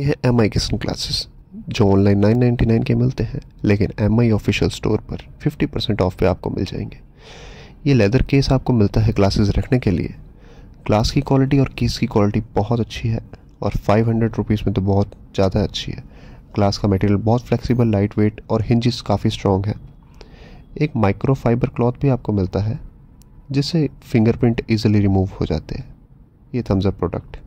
ये है एम आई के सनग्लासेस जो ऑनलाइन नाइन नाइन के मिलते हैं लेकिन एम आई ऑफिशियल स्टोर पर फिफ्टी परसेंट ऑफ पे आपको मिल जाएंगे ये लेदर केस आपको मिलता है ग्लासेस रखने के लिए ग्लास की क्वालिटी और केस की क्वालिटी बहुत अच्छी है और फाइव हंड्रेड रुपीज़ में तो बहुत ज़्यादा अच्छी है ग्लास का मटेरियल बहुत फ्लेक्सिबल लाइट वेट और हिंजिस काफ़ी स्ट्रॉन्ग है एक माइक्रो फाइबर क्लॉथ भी आपको मिलता है जिससे फिंगरप्रिंट ईजिली रिमूव हो जाते हैं ये थम्स अप प्रोडक्ट